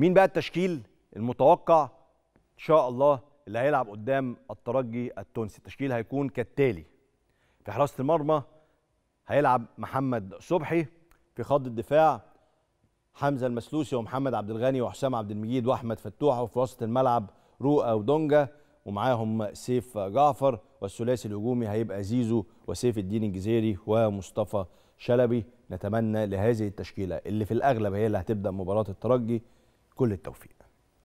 مين بقى التشكيل المتوقع ان شاء الله اللي هيلعب قدام الترجي التونسي التشكيل هيكون كالتالي في حراسه المرمى هيلعب محمد صبحي في خط الدفاع حمزه المسلوسي ومحمد عبد الغني وحسام عبد المجيد واحمد فتوح وفي وسط الملعب رؤى ودونجا ومعاهم سيف جعفر والثلاثي الهجومي هيبقى زيزو وسيف الدين الجزيري ومصطفى شلبي نتمنى لهذه التشكيله اللي في الاغلب هي اللي هتبدا مباراه الترجي كل التوفيق